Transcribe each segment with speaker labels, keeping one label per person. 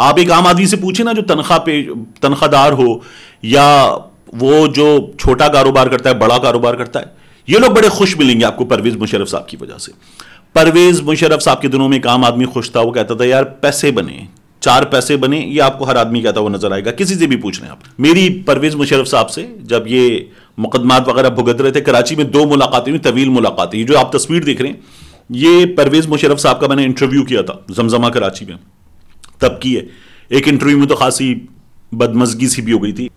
Speaker 1: आप एक आम आदमी से पूछे ना जो तनख्वाह पे तनख्वाहदार हो या वो जो छोटा कारोबार करता है बड़ा कारोबार करता है ये लोग बड़े खुश मिलेंगे आपको परवेज मुशरफ साहब की वजह से परवेज मुशरफ साहब के दिनों में एक आम आदमी खुश था वो कहता था यार पैसे बने चार पैसे बने ये आपको हर आदमी कहता हुआ नजर आएगा किसी से भी पूछ रहे हैं आप मेरी परवेज मुशरफ साहब से जब ये मुकदमात वगैरह भुगत रहे थे कराची में दो मुलाकातें हुई तवील मुलाकातें जो आप तस्वीर देख रहे हैं ये परवेज मुशरफ साहब का मैंने इंटरव्यू किया था जमजमा कराची में तब की है एक इंटरव्यू में तो खासी बदमजगी सी भी हो गई थी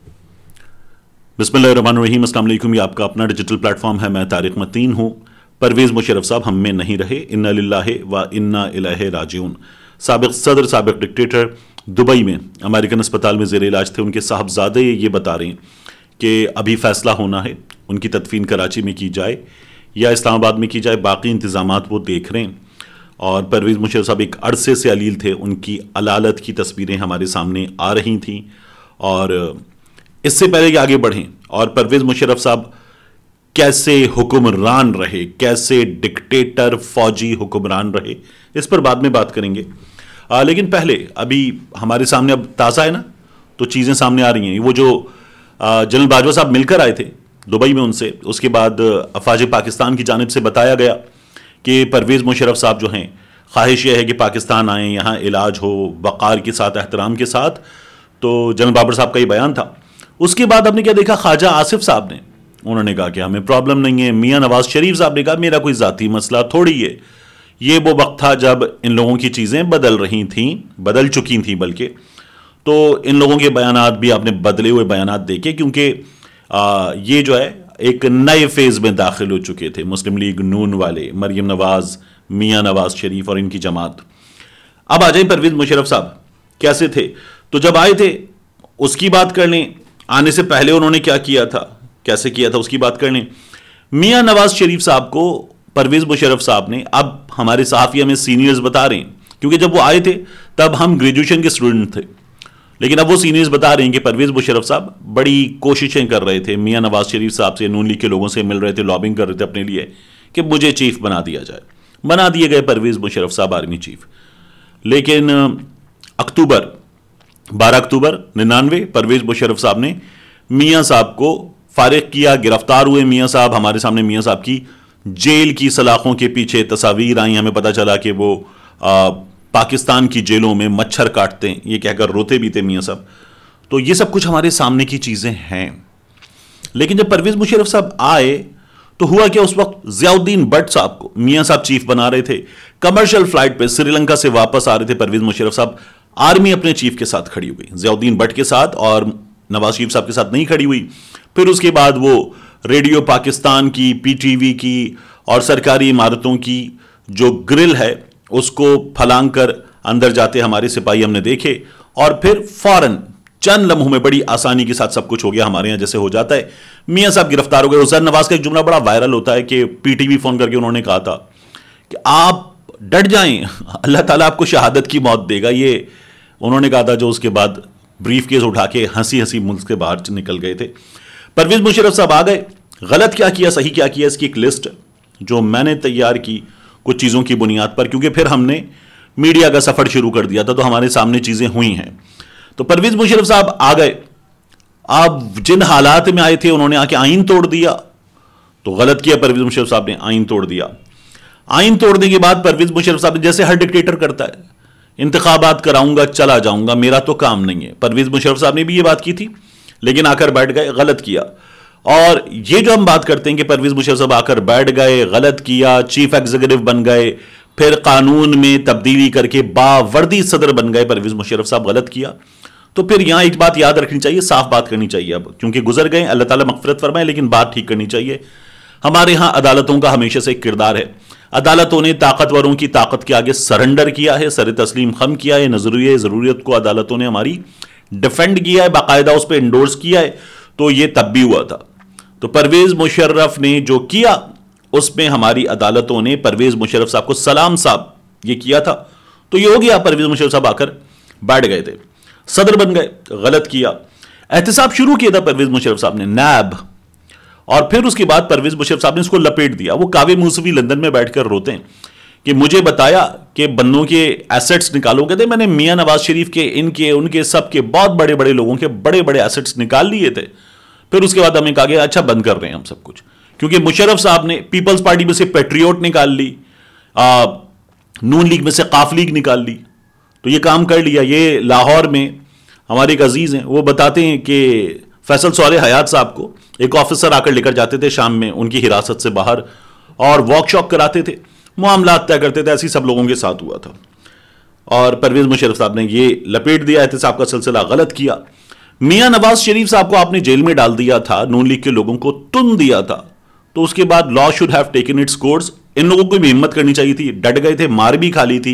Speaker 1: बिस्मिल रहीम असल आपका अपना डिजिटल प्लेटफॉर्म है मैं तारिक मतीन हूँ परवेज़ मुशरफ साहब हम में नहीं रहे इन्ना लाला व इन्ना इलाह राजून सबक सदर सबक डिक्टेटर दुबई में अमेरिकन अस्पताल में जेर इलाज थे उनके साहबजादे ये बता रहे हैं कि अभी फैसला होना है उनकी तदफीन कराची में की जाए या इस्लामाबाद में की जाए बाकी इंतज़ाम वो देख रहे हैं और परवेज़ मुशरफ साहब एक अरसे से अलील थे उनकी अलालत की तस्वीरें हमारे सामने आ रही थी और इससे पहले कि आगे बढ़ें और परवेज़ मुशरफ साहब कैसे हुक्मरान रहे कैसे डिक्टेटर फौजी हुक्मरान रहे इस पर बाद में बात करेंगे आ, लेकिन पहले अभी हमारे सामने अब ताज़ा है ना तो चीज़ें सामने आ रही हैं वो जो जनरल बाजवा साहब मिलकर आए थे दुबई में उनसे उसके बाद अफाज पाकिस्तान की जानब से बताया गया कि परवेज़ मुशरफ साहब जो हैं ख्वाहिश यह है कि पाकिस्तान आएँ यहाँ इलाज हो वक़ार के साथ एहतराम के साथ तो जनरल बाबर साहब का ये बयान था उसके बाद आपने क्या देखा ख्वाजा आसिफ साहब ने उन्होंने कहा कि हमें प्रॉब्लम नहीं है मियाँ नवाज शरीफ साहब ने कहा मेरा कोई ज़ाती मसला थोड़ी है ये वो वक्त था जब इन लोगों की चीज़ें बदल रही थी बदल चुकी थी बल्कि तो इन लोगों के बयान भी आपने बदले हुए बयान देखे क्योंकि ये जो है एक नए फेज़ में दाखिल हो चुके थे मुस्लिम लीग नून वाले मरियम नवाज़ मियां नवाज शरीफ और इनकी जमात अब आ जाए परवेज मुशरफ साहब कैसे थे तो जब आए थे उसकी बात कर लें आने से पहले उन्होंने क्या किया था कैसे किया था उसकी बात कर लें मियाँ नवाज शरीफ साहब को परवेज़ मुशरफ साहब ने अब हमारे सहाफिया में सीनियर्स बता रहे हैं क्योंकि जब वो आए थे तब हम ग्रेजुएशन के स्टूडेंट थे लेकिन अब वो सीनियर्स बता रहे हैं कि परवेज मुशरफ साहब बड़ी कोशिशें कर रहे थे मियाँ नवाज शरीफ साहब से नून लीग के लोगों से मिल रहे थे लॉबिंग कर रहे थे अपने लिए कि मुझे चीफ बना दिया जाए बना दिए गए परवेज मुशरफ साहब आर्मी चीफ लेकिन अक्टूबर 12 अक्टूबर निन्यानवे परवेज मुशरफ साहब ने मियाँ साहब को फारिग किया गिरफ्तार हुए मियाँ साहब हमारे सामने मियाँ साहब की जेल की सलाखों के पीछे तस्वीर आई हमें पता चला कि वो पाकिस्तान की जेलों में मच्छर काटते हैं ये कहकर रोते भी थे मियाँ साहब तो ये सब कुछ हमारे सामने की चीज़ें हैं लेकिन जब परवेज़ मुशरफ साहब आए तो हुआ क्या उस वक्त जियाउद्दीन भट्ट साहब को मियाँ साहब चीफ बना रहे थे कमर्शियल फ्लाइट पर श्रीलंका से वापस आ रहे थे परवेज़ मुशरफ साहब आर्मी अपने चीफ के साथ खड़ी हुई जियाउद्दीन भट्ट के साथ और नवाज शरीफ साहब के साथ नहीं खड़ी हुई फिर उसके बाद वो रेडियो पाकिस्तान की पीटीवी की और सरकारी इमारतों की जो ग्रिल है उसको फलांग कर अंदर जाते हमारे सिपाही हमने देखे और फिर फौरन चंद लम्हों में बड़ी आसानी के साथ सब कुछ हो गया हमारे यहाँ जैसे हो जाता है मियाँ साहब गिरफ्तार हो गए हुसैन नवाज का एक जुमला बड़ा वायरल होता है कि पीटीवी फ़ोन करके उन्होंने कहा था कि आप डट जाएं अल्लाह ताला आपको शहादत की मौत देगा ये उन्होंने कहा था जो उसके बाद ब्रीफ केस उठा के हंसी हंसी मुल्क के बाहर निकल गए थे परवेज मुशरफ साहब आ गए गलत क्या किया सही क्या किया इसकी एक लिस्ट जो मैंने तैयार की कुछ चीज़ों की बुनियाद पर क्योंकि फिर हमने मीडिया का सफ़र शुरू कर दिया था तो हमारे सामने चीज़ें हुई हैं तो परवेज़ मुशरफ साहब आ गए आप जिन हालात में आए थे उन्होंने आके आइन तोड़ दिया तो गलत किया परवेज़ मुशरफ साहब ने आइन तोड़ दिया आइन तोड़ने के बाद परवेज़ मुशरफ साहब ने जैसे हर डिक्टेटर करता है इंतबात कराऊंगा चला जाऊंगा मेरा तो काम नहीं है परवेज़ मुशरफ साहब ने भी ये बात की थी लेकिन आकर बैठ गए गलत किया और ये जो हम बात करते हैं कि परवेज साहब आकर बैठ गए गलत किया चीफ एग्जीक्यूटिव बन गए फिर कानून में तब्दीली करके बावर्दी सदर बन गए परवेज मुशरफ साहब गलत किया तो फिर यहां एक बात याद रखनी चाहिए साफ बात करनी चाहिए अब क्योंकि गुजर गए अल्लाह ताला मगफरत फरमाए लेकिन बात ठीक करनी चाहिए हमारे यहां अदालतों का हमेशा से एक किरदार है अदालतों ने ताकतवरों की ताकत के आगे सरेंडर किया है सर तस्लीम खम किया है नजरिए ज़रूरत को अदालतों ने हमारी डिफेंड किया है बाकायदा उस पर इंडोर्स किया है तो ये तब भी हुआ था तो परवेज़ मुशर्रफ ने जो किया उसमें हमारी अदालतों ने परवेज़ मुशर्रफ साहब को सलाम साहब ये किया था तो ये हो गया परवेज़ मुशर्रफ साहब आकर बैठ गए थे सदर बन गए गलत किया एहतसाब शुरू किया था परवेज़ मुशर्रफ साहब ने नैब और फिर उसके बाद परवेज़ मुशर्रफ साहब ने उसको लपेट दिया वो कावे मूसवी लंदन में बैठकर रोते हैं कि मुझे बताया कि बंदों के एसेट्स निकालो थे मैंने मियां नवाज शरीफ के इनके उनके सबके बहुत बड़े बड़े लोगों के बड़े बड़े एसेट्स निकाल लिए थे फिर उसके बाद हमें कहा गया अच्छा बंद कर रहे हैं हम सब कुछ क्योंकि मुशरफ साहब ने पीपल्स पार्टी में से पेट्रियोट निकाल ली आ, नून लीग में से काफ लीग निकाल ली तो ये काम कर लिया ये लाहौर में हमारे एक अजीज़ हैं वो बताते हैं कि फैसल सौर हयात साहब को एक ऑफिसर आकर लेकर जाते थे शाम में उनकी हिरासत से बाहर और वर्कशॉप कराते थे मामला तय करते थे ऐसे सब लोगों के साथ हुआ था और परवेज़ मुशरफ साहब ने ये लपेट दिया एहतसाब का सिलसिला गलत किया मियां नवाज शरीफ साहब को आपने जेल में डाल दिया था नून लीग के लोगों को तुम दिया था तो उसके बाद law should have taken its course इन लोगों को भी हिम्मत करनी चाहिए थी डट गए थे मार भी खा ली थी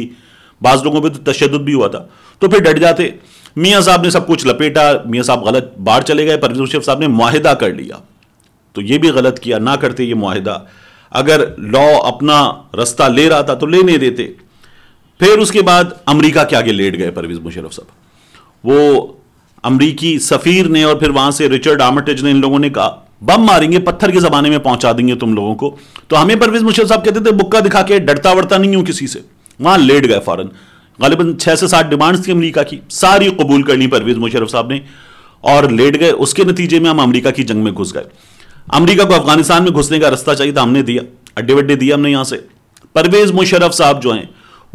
Speaker 1: बाज लोगों पर तो तशद भी हुआ था तो फिर डट जाते मियाँ साहब ने सब कुछ लपेटा मियाँ साहब गलत बाहर चले गए परवेज मुशरफ साहब ने माहिदा कर लिया तो ये भी गलत किया ना करते ये माहिदा अगर लॉ अपना रास्ता ले रहा था तो नहीं देते फिर उसके बाद अमेरिका के आगे लेट गए परवेज मुशरफ साहब वो अमरीकी सफ़ीर ने और फिर वहां से रिचर्ड आमटेज ने इन लोगों ने कहा बम मारेंगे पत्थर के जमाने में पहुंचा देंगे तुम लोगों को तो हमें परवेज मुशरफ साहब कहते थे बुक्का दिखा के डरता वरता नहीं हूं किसी से वहां लेट गए फॉरन गालिबन छह से सात डिमांड्स थी अमरीका की सारी कबूल करनी परवेज मुशरफ साहब ने और लेट गए उसके नतीजे में हम अमरीका की जंग में घुस गए अमरीका को अफगानिस्तान में घुसने का रास्ता चाहिए था हमने दिया अड्डे वड्डे दिया हमने यहां से परवेज मुशरफ साहब जो हैं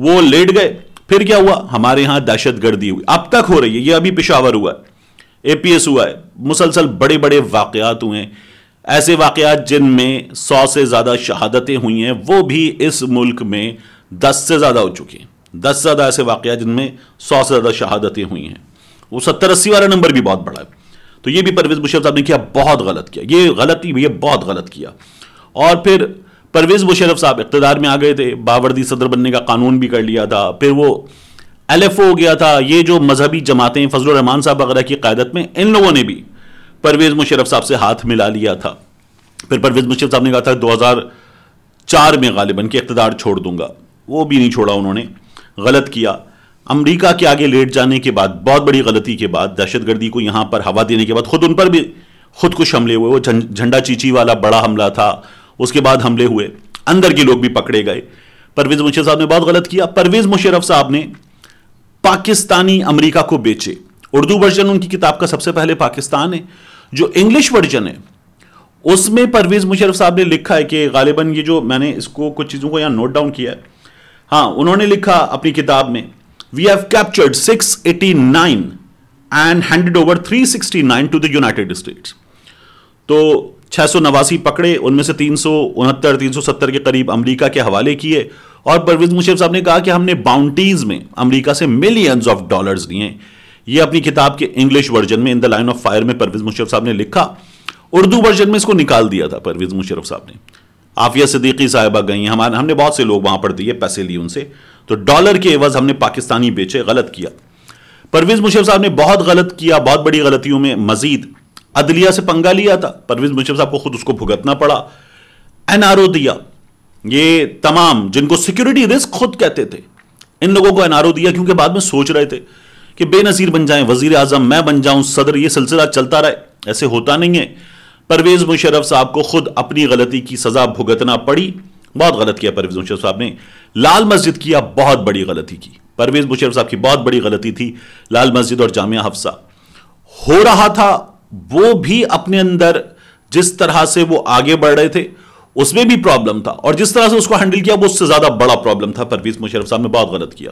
Speaker 1: वो लेट गए फिर क्या हुआ हमारे यहां दहशत गर्दी हुई अब तक हो रही है ये अभी पेशावर हुआ है एपीएस हुआ है मुसलसल बड़े बड़े वाकयात हुए हैं ऐसे वाकयात जिनमें सौ से ज़्यादा शहादतें हुई हैं वो भी इस मुल्क में दस से ज़्यादा हो चुकी हैं दस से ज़्यादा ऐसे वाकयात जिनमें सौ से ज़्यादा शहादतें हुई हैं वो सत्तर अस्सी वाला नंबर भी बहुत बड़ा है तो ये भी परवेज मुशरफ साहब ने किया बहुत गलत किया ये गलती ये बहुत गलत किया और फिर परवेज मुशरफ साहब इकतदार में आ गए थे बावर्दी सदर बनने का कानून भी कर लिया था फिर वो एल एफ हो गया था ये जो मजहबी जमातें फजल रहमान साहब वगैरह की क्यादत में इन लोगों ने भी परवेज मुशरफ साहब से हाथ मिला लिया था फिर परवेज मुशरफ साहब ने कहा था दो हज़ार चार में गालिबन के इकतदार छोड़ दूंगा वो भी नहीं छोड़ा उन्होंने गलत किया अमरीका के आगे लेट जाने के बाद बहुत बड़ी गलती के बाद दहशतगर्दी को यहाँ पर हवा देने के बाद खुद उन पर भी खुद कुछ हमले हुए वो झंडा चीची वाला बड़ा हमला था उसके बाद हमले हुए अंदर के लोग भी पकड़े गए परवेज मुशरफ साहब ने बहुत गलत किया परवेज मुशरफ साहब ने पाकिस्तानी अमेरिका को बेचे उर्दू वर्जन उनकी किताब का सबसे पहले पाकिस्तान है जो इंग्लिश वर्जन है उसमें परवेज मुशरफ साहब ने लिखा है कि गालिबन ये जो मैंने इसको कुछ चीज़ों को यहां नोट डाउन किया है हाँ उन्होंने लिखा अपनी किताब में we have captured 689 and handed over 369 to the United States तो छः नवासी पकड़े उनमें से तीन सौ उनहत्तर तीन सौ सत्तर के करीब अमरीका के हवाले किए और परवेज मुशरफ साहब ने कहा कि हमने बाउंटीज़ में अमरीका से मिलियंस ऑफ डॉलर्स लिए ये अपनी किताब के इंग्लिश वर्जन में In the Line of Fire में परवेज मुशरफ साहब ने लिखा उर्दू वर्जन में इसको निकाल दिया था परवेज मुशरफ साहब ने आफिया सिद्दीकी साहिबा गई हमारे हमने बहुत से लोग वहां पर दिए पैसे लिए उनसे तो डॉलर के एवज हमने पाकिस्तानी बेचे गलत किया परवेज मुशरफ साहब ने बहुत गलत किया बहुत बड़ी गलतियों में मजीद अदलिया से पंगा लिया था परवेज मुशरफ साहब को खुद उसको भुगतना पड़ा एनआरओ दिया ये तमाम जिनको सिक्योरिटी रिस्क खुद कहते थे इन लोगों को एनआरओ दिया क्योंकि बाद में सोच रहे थे कि बेनजीर बन जाए वजीर आजम मैं बन जाऊं सदर ये सिलसिला चलता रहे ऐसे होता नहीं है परवेज मुशरफ साहब को खुद अपनी गलती की सजा भुगतना पड़ी बहुत गलत किया परवेज मुशरफ साहब ने लाल मस्जिद किया बहुत बड़ी गलती की परवेज मुशरफ साहब की बहुत बड़ी गलती थी लाल मस्जिद और जामिया हफ्सा हो रहा था वो भी अपने अंदर जिस तरह से वो आगे बढ़ रहे थे उसमें भी प्रॉब्लम था और जिस तरह से उसको हैंडल किया वो उससे ज्यादा बड़ा प्रॉब्लम था परवीज मुशरफ साहब ने बहुत गलत किया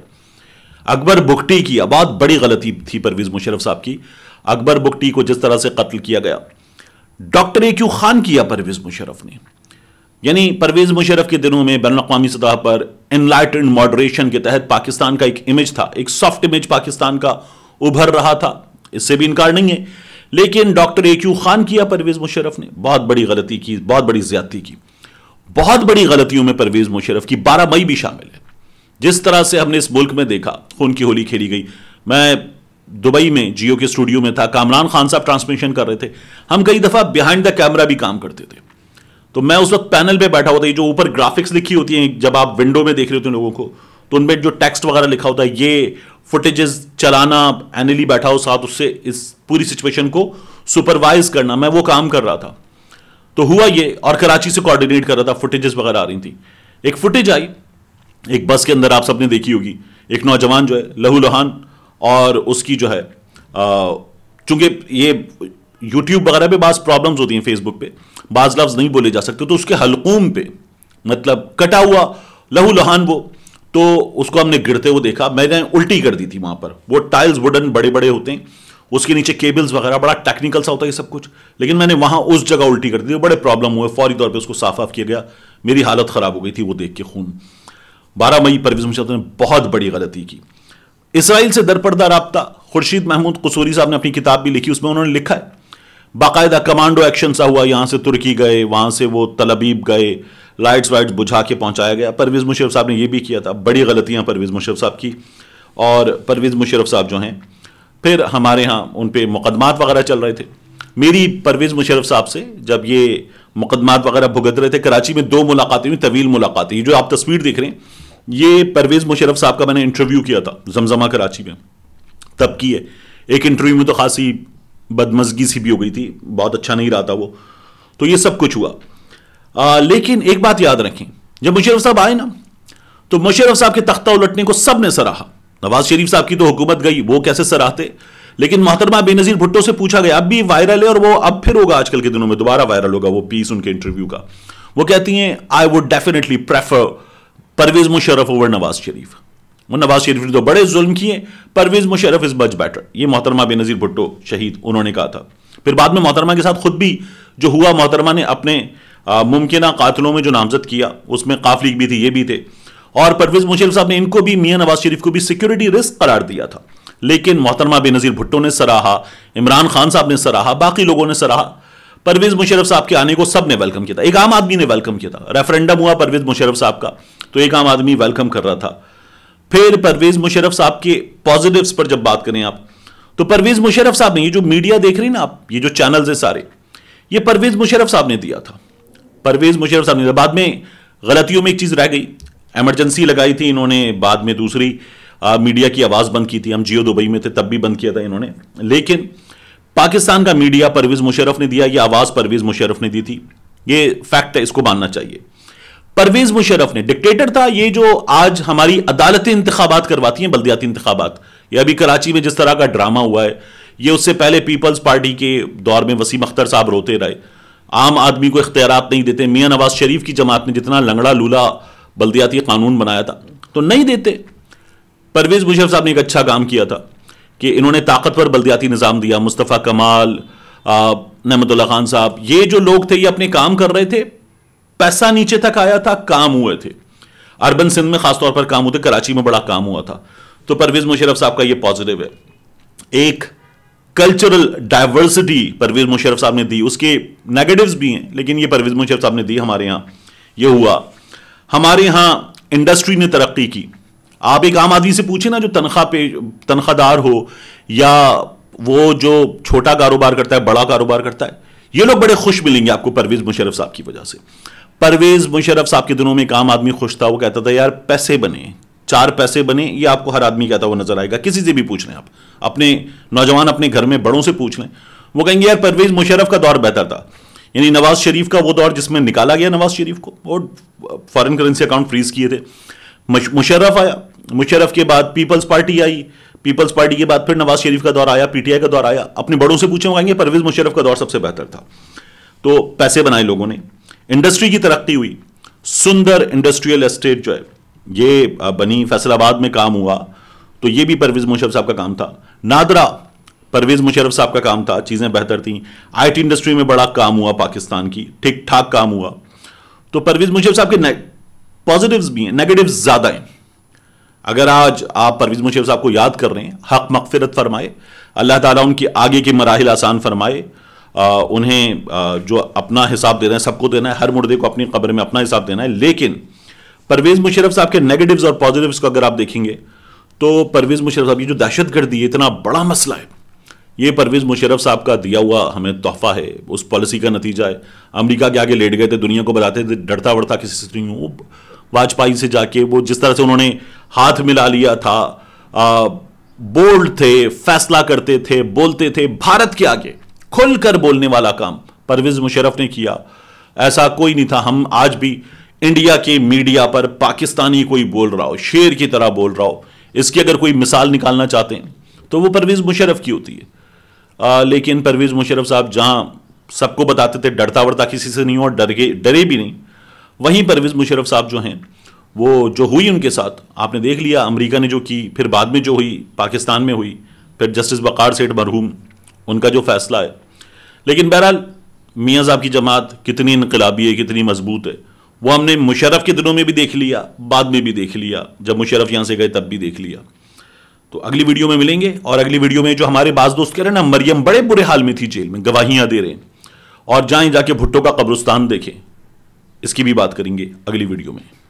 Speaker 1: अकबर बुकटी की बहुत बड़ी गलती थी परवीज मुशरफ साहब की अकबर बुकटी को जिस तरह से कत्ल किया गया डॉक्टर ए क्यू खान किया परवेज मुशरफ ने यानी परवेज मुशरफ के दिनों में बैन अवी सतह पर इनलाइट मॉडरेशन के तहत पाकिस्तान का एक इमेज था एक सॉफ्ट इमेज पाकिस्तान का उभर रहा था इससे भी इनकार नहीं है लेकिन डॉक्टर ए क्यू खान किया परवेज मुशरफ ने बहुत बड़ी गलती की बहुत बड़ी ज्यादती की बहुत बड़ी गलतियों में परवेज मुशरफ की बारह मई भी शामिल है जिस तरह से हमने इस मुल्क में देखा खून की होली खेली गई मैं दुबई में जियो के स्टूडियो में था कामरान खान साहब ट्रांसमिशन कर रहे थे हम कई दफ़ा बिहाइंड द कैमरा भी काम करते थे तो मैं उस वक्त पैनल पे बैठा होता है जो ऊपर ग्राफिक्स लिखी होती हैं जब आप विंडो में देख रहे होते हैं लोगों को तो उनमें जो टेक्स्ट वगैरह लिखा होता है ये फुटेजेस चलाना एनली बैठा हो साथ उससे इस पूरी सिचुएशन को सुपरवाइज करना मैं वो काम कर रहा था तो हुआ ये और कराची से कोऑर्डिनेट कर रहा था फुटेजेस वगैरह आ रही थी एक फुटेज आई एक बस के अंदर आप सबने देखी होगी एक नौजवान जो है लहू लुहान और उसकी जो है चूंकि ये यूट्यूब वगैरह पे बाज़ प्रॉब्लम्स होती हैं फेसबुक पे बाज़ लफ्ज़ नहीं बोले जा सकते तो उसके हलकूम पे मतलब कटा हुआ लहू लुहान वो तो उसको हमने गिरते हुए देखा मैंने उल्टी कर दी थी वहां पर वो टाइल्स वुडन बड़े बड़े होते हैं उसके नीचे केबल्स वगैरह बड़ा टेक्निकल सा होता है ये सब कुछ लेकिन मैंने वहां उस जगह उल्टी कर दी बड़े प्रॉब्लम हुए फौरी तौर पर उसको साफ ऑफ किया गया मेरी हालत ख़राब हो गई थी वो देख के खून बारह मई परवेज ने बहुत बड़ी गलती की इसराइल से दरपर्दा रबता खुर्शीद महमूद कसूरी साहब ने अपनी किताब भी लिखी उसमें उन्होंने लिखा है बाकायदा कमांडो एक्शन सा हुआ यहाँ से तुर्की गए वहां से वो तलबीब गए लाइट्स वाइट्स बुझा के पहुंचाया गया परवेज़ मुशरफ साहब ने यह भी किया था बड़ी गलतियां परवेज़ मुशरफ साहब की और परवेज़ मुशरफ साहब जो हैं फिर हमारे यहाँ उन पर मुकदमात वगैरह चल रहे थे मेरी परवेज़ मुशरफ साहब से जब ये मुकदमात वगैरह भुगत रहे थे कराची में दो मुलाकातें हुई तवील मुलाकातें ये जो आप तस्वीर देख रहे हैं ये परवेज़ मुशरफ साहब का मैंने इंटरव्यू किया था जमजमा कराची में तब की है एक इंटरव्यू में तो खासी बदमजगी सी भी हो गई थी बहुत अच्छा नहीं रहा था वो तो ये सब कुछ हुआ आ, लेकिन एक बात याद रखें जब मुशरफ साहब आए ना तो मुशरफ साहब के तख्ता उलटने को सब ने सराहा नवाज शरीफ साहब की तो हुकूमत गई वो कैसे सराहते लेकिन मोहतरमा बेनजीर भुट्टो से पूछा गया अब भी वायरल है और वो अब फिर होगा आजकल के दिनों में दोबारा वायरल होगा वो पीस उनके इंटरव्यू का वो कहती हैं I would definitely prefer Parvez Musharraf over Nawaz Sharif वो नवाज शरीफ ने तो बड़े जुल्म किए Parvez Musharraf is much better ये मोहतरमा बेनजीर भुट्टो शहीद उन्होंने कहा था फिर बाद में मोहतरमा के साथ खुद भी जो हुआ मोहतरमा ने अपने मुमकिन कातलों में जो नामजद किया उसमें काफ लीग भी थी ये भी थे और परवेज मुशरफ साहब ने इनको भी मियाँ नवाज शरीफ को भी सिक्योरिटी रिस्क करार दिया था लेकिन मोहतरमा बेनज़ीर भुट्टो ने सराहा इमरान खान साहब ने सराहा बाकी लोगों ने सराहा परवेज मुशरफ साहब के आने को सब ने वेलकम किया था एक आम आदमी ने वेलकम किया था रेफरेंडम हुआ परवेज मुशरफ साहब का तो एक आम आदमी वेलकम कर रहा था फिर परवेज मुशरफ साहब के पॉजिटिव्स पर जब बात करें आप तो परवेज मुशरफ साहब ने ये जो मीडिया देख रही ना आप ये जो चैनल्स है सारे ये परवेज मुशरफ साहब ने दिया था परवेज मुशरफ साहब ने बाद में गलतियों में एक चीज़ रह गई एमरजेंसी लगाई थी इन्होंने बाद में दूसरी आ, मीडिया की आवाज़ बंद की थी हम जियो दुबई में थे तब भी बंद किया था इन्होंने लेकिन पाकिस्तान का मीडिया परवेज मुशरफ ने दिया यह आवाज़ परवेज मुशरफ ने दी थी ये फैक्ट है इसको मानना चाहिए परवेज मुशरफ ने डिक्टेटर था ये जो आज हमारी अदालती इंतबात करवाती हैं बल्दियाती इंतबात ये अभी कराची में जिस तरह का ड्रामा हुआ है ये उससे पहले पीपल्स पार्टी के दौर में वसीम अख्तर साहब रोते रहे आम आदमी को इख्तियार नहीं देते मियाँ नवाज शरीफ की जमात ने जितना लंगड़ा लूला बल्दियाती कानून बनाया था तो नहीं देते परवेज़ मुशरफ साहब ने एक अच्छा काम किया था कि इन्होंने ताकतवर बल्दियाती निज़ाम दिया मुस्तफ़ा कमाल नहमतुल्ला खान साहब ये जो लोग थे ये अपने काम कर रहे थे पैसा नीचे तक आया था काम हुए थे अरबन सिंध में खासतौर पर काम हुए थे कराची में बड़ा काम हुआ था तो परवेज़ मुशरफ साहब का ये पॉजिटिव है एक कल्चरल डाइवर्सिटी परवेज मुशरफ साहब ने दी उसके नेगेटिव्स भी हैं लेकिन ये परवेज मुशरफ साहब ने दी हमारे यहाँ ये हुआ हमारे यहाँ इंडस्ट्री ने तरक्की की आप एक आम आदमी से पूछे ना जो तनख्वाह पे तनख्वाहदार हो या वो जो छोटा कारोबार करता है बड़ा कारोबार करता है ये लोग बड़े खुश मिलेंगे आपको परवेज मुशरफ साहब की वजह से परवेज मुशरफ साहब के दिनों में एक आम आदमी खुश था वो कहता था यार पैसे बने चार पैसे बने ये आपको हर आदमी कहता हुआ नजर आएगा किसी से भी पूछ लें आप अपने नौजवान अपने घर में बड़ों से पूछ लें वो कहेंगे यार परवेज मुशरफ का दौर बेहतर था यानी नवाज शरीफ का वो दौर जिसमें निकाला गया नवाज शरीफ को और फॉरेन करेंसी अकाउंट फ्रीज किए थे मुशरफ आया मुशरफ के बाद पीपल्स पार्टी आई पीपल्स पार्टी के बाद फिर नवाज शरीफ का दौर आया पीटीआई का दौर आया अपने बड़ों से पूछे कहेंगे परवेज मुशरफ का दौर सबसे बेहतर था तो पैसे बनाए लोगों ने इंडस्ट्री की तरक्की हुई सुंदर इंडस्ट्रियल एस्टेट जो है ये बनी फैसलाबाद में काम हुआ तो ये भी परवेज़ मुशरफ साहब का काम था नादरा परवेज़ मुशरफ साहब का काम था चीज़ें बेहतर थी आईटी इंडस्ट्री में बड़ा काम हुआ पाकिस्तान की ठीक ठाक काम हुआ तो परवेज़ मुशरफ साहब के पॉजिटिव्स भी हैं नेगेटिव ज़्यादा हैं अगर आज आप परवेज़ मुशरफ साहब को याद कर रहे हैं हक मकफिरत फरमाए अल्लाह ताला उनकी आगे के मराहल आसान फरमाए उन्हें आ, जो अपना हिसाब देना है सबको देना है हर मुर्दे को अपनी कब्र में अपना हिसाब देना है लेकिन परवेज मुशरफ साहब के नेगेटिव और पॉजिटिव को अगर आप देखेंगे तो परवेज मुशरफ साहब ये जो दहशत गर्दी है इतना बड़ा मसला है ये परवेज मुशरफ साहब का दिया हुआ हमें तोहफा है उस पॉलिसी का नतीजा है अमेरिका के आगे लेट गए थे दुनिया को बताते थे डरता वड़ता किसी से नहीं हूँ वाजपेयी से जाके वो जिस तरह से उन्होंने हाथ मिला लिया था आ, बोल्ड थे फैसला करते थे बोलते थे भारत के आगे खुलकर बोलने वाला काम परवेज मुशरफ ने किया ऐसा कोई नहीं था हम आज भी इंडिया के मीडिया पर पाकिस्तानी कोई बोल रहा हो शेर की तरह बोल रहा हो इसकी अगर कोई मिसाल निकालना चाहते हैं तो वो परवेज़ मुशरफ की होती है आ, लेकिन परवेज़ मुशरफ साहब जहाँ सबको बताते थे डरता वरता किसी से नहीं और डर गए डरे भी नहीं वहीं परवेज़ मुशरफ साहब जो हैं वो जो हुई उनके साथ आपने देख लिया अमेरिका ने जो की फिर बाद में जो हुई पाकिस्तान में हुई फिर जस्टिस बकार सेठ मरहूम उनका जो फैसला है लेकिन बहरहाल मियाँ साहब की जमात कितनी इनकलाबी है कितनी मजबूत है वो हमने मुशरफ के दिनों में भी देख लिया बाद में भी देख लिया जब मुशरफ यहाँ से गए तब भी देख लिया तो अगली वीडियो में मिलेंगे और अगली वीडियो में जो हमारे बाज दोस्त कह रहे हैं ना मरियम बड़े बुरे हाल में थी जेल में गवाहियां दे रहे हैं और जाए जाके भुट्टो का कब्रुस्तान देखें इसकी भी बात करेंगे अगली वीडियो में